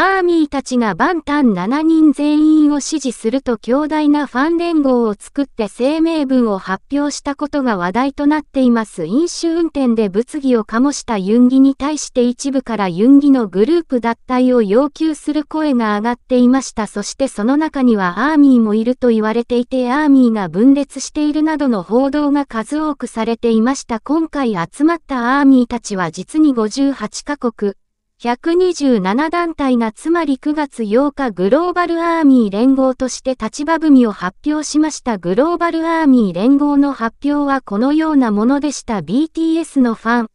アーミーたちがバンタン7人全員を支持すると強大なファン連合を作って声明文を発表したことが話題となっています飲酒運転で物議を醸したユンギに対して一部からユンギのグループ脱退を要求する声が上がっていましたそしてその中にはアーミーもいると言われていてアーミーが分裂しているなどの報道が数多くされていました今回集まったアーミーたちは実に58カ国127団体がつまり9月8日グローバルアーミー連合として立場組を発表しましたグローバルアーミー連合の発表はこのようなものでした BTS のファン。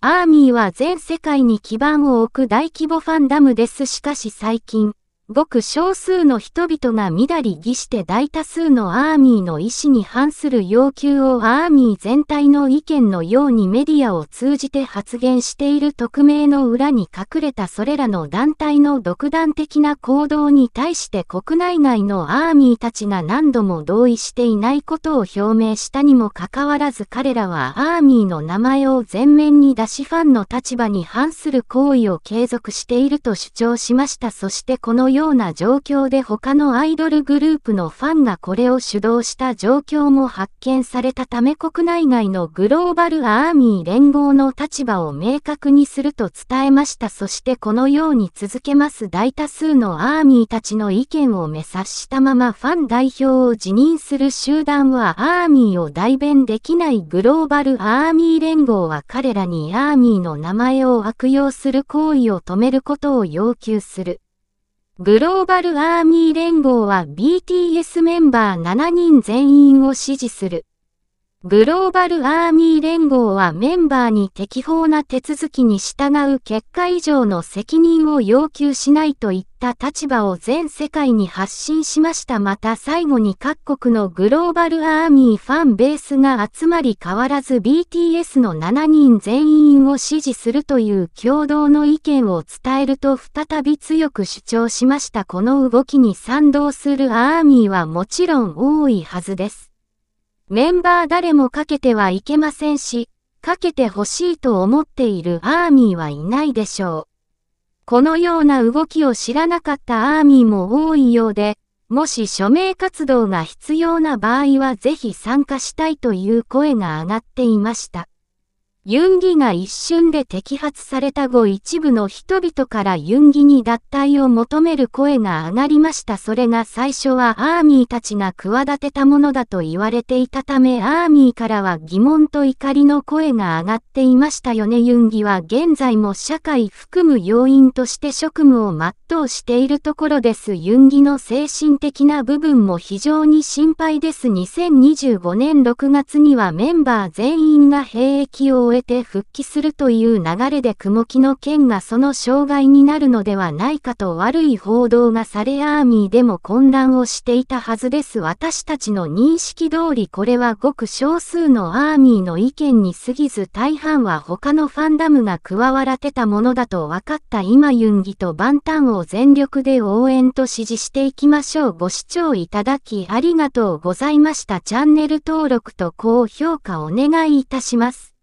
アーミーは全世界に基盤を置く大規模ファンダムですしかし最近。ごく少数の人々がみだり儀して大多数のアーミーの意思に反する要求をアーミー全体の意見のようにメディアを通じて発言している匿名の裏に隠れたそれらの団体の独断的な行動に対して国内外のアーミーたちが何度も同意していないことを表明したにもかかわらず彼らはアーミーの名前を前面に出しファンの立場に反する行為を継続していると主張しましたそしてこのような状況で他のアイドルグループのファンがこれを主導した状況も発見されたため国内外のグローバルアーミー連合の立場を明確にすると伝えましたそしてこのように続けます大多数のアーミーたちの意見を目指したままファン代表を辞任する集団はアーミーを代弁できないグローバルアーミー連合は彼らにアーミーの名前を悪用する行為を止めることを要求する。グローバルアーミー連合は BTS メンバー7人全員を支持する。グローバルアーミー連合はメンバーに適法な手続きに従う結果以上の責任を要求しないといった立場を全世界に発信しましたまた最後に各国のグローバルアーミーファンベースが集まり変わらず BTS の7人全員を支持するという共同の意見を伝えると再び強く主張しましたこの動きに賛同するアーミーはもちろん多いはずです。メンバー誰もかけてはいけませんし、かけてほしいと思っているアーミーはいないでしょう。このような動きを知らなかったアーミーも多いようで、もし署名活動が必要な場合はぜひ参加したいという声が上がっていました。ユンギが一瞬で摘発された後一部の人々からユンギに脱退を求める声が上がりましたそれが最初はアーミーたちが企てたものだと言われていたためアーミーからは疑問と怒りの声が上がっていましたよねユンギは現在も社会含む要因として職務を全うしているところですユンギの精神的な部分も非常に心配です2025年6月にはメンバー全員が兵役を終ええて復帰するという流れで雲木の件がその障害になるのではないかと悪い報道がされアーミーでも混乱をしていたはずです私たちの認識通りこれはごく少数のアーミーの意見に過ぎず大半は他のファンダムが加わらてたものだと分かった今ユンギとバンタンを全力で応援と支持していきましょうご視聴いただきありがとうございましたチャンネル登録と高評価お願いいたします